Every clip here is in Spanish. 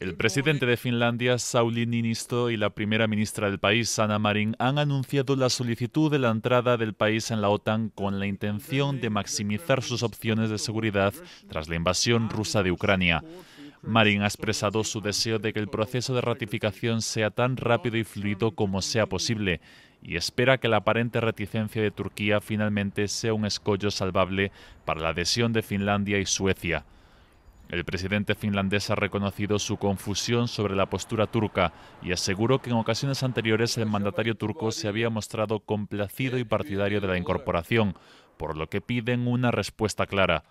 El presidente de Finlandia, Sauli Niinisto, y la primera ministra del país, Sanna Marin, han anunciado la solicitud de la entrada del país en la OTAN con la intención de maximizar sus opciones de seguridad tras la invasión rusa de Ucrania. Marin ha expresado su deseo de que el proceso de ratificación sea tan rápido y fluido como sea posible y espera que la aparente reticencia de Turquía finalmente sea un escollo salvable para la adhesión de Finlandia y Suecia. El presidente finlandés ha reconocido su confusión sobre la postura turca y aseguró que en ocasiones anteriores el mandatario turco se había mostrado complacido y partidario de la incorporación, por lo que piden una respuesta clara.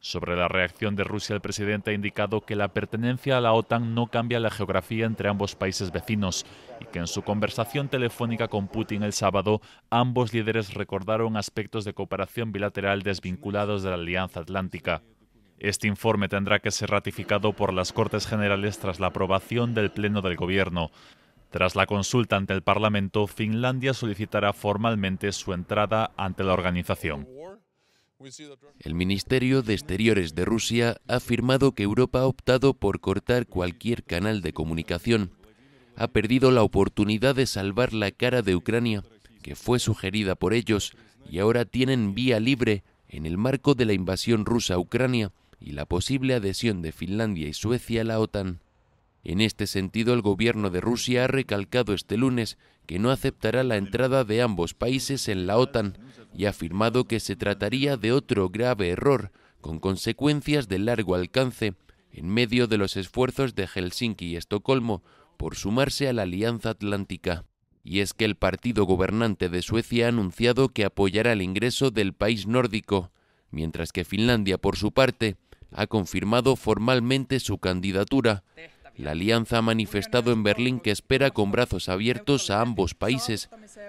Sobre la reacción de Rusia, el presidente ha indicado que la pertenencia a la OTAN no cambia la geografía entre ambos países vecinos y que en su conversación telefónica con Putin el sábado, ambos líderes recordaron aspectos de cooperación bilateral desvinculados de la Alianza Atlántica. Este informe tendrá que ser ratificado por las Cortes Generales tras la aprobación del Pleno del Gobierno. Tras la consulta ante el Parlamento, Finlandia solicitará formalmente su entrada ante la organización. El Ministerio de Exteriores de Rusia ha afirmado que Europa ha optado por cortar cualquier canal de comunicación. Ha perdido la oportunidad de salvar la cara de Ucrania, que fue sugerida por ellos, y ahora tienen vía libre en el marco de la invasión rusa a Ucrania y la posible adhesión de Finlandia y Suecia a la OTAN. En este sentido, el gobierno de Rusia ha recalcado este lunes que no aceptará la entrada de ambos países en la OTAN y ha afirmado que se trataría de otro grave error, con consecuencias de largo alcance, en medio de los esfuerzos de Helsinki y Estocolmo por sumarse a la Alianza Atlántica. Y es que el partido gobernante de Suecia ha anunciado que apoyará el ingreso del país nórdico, mientras que Finlandia, por su parte, ha confirmado formalmente su candidatura. La alianza ha manifestado en Berlín que espera con brazos abiertos a ambos países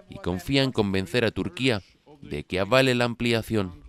y confía en convencer a Turquía de que avale la ampliación.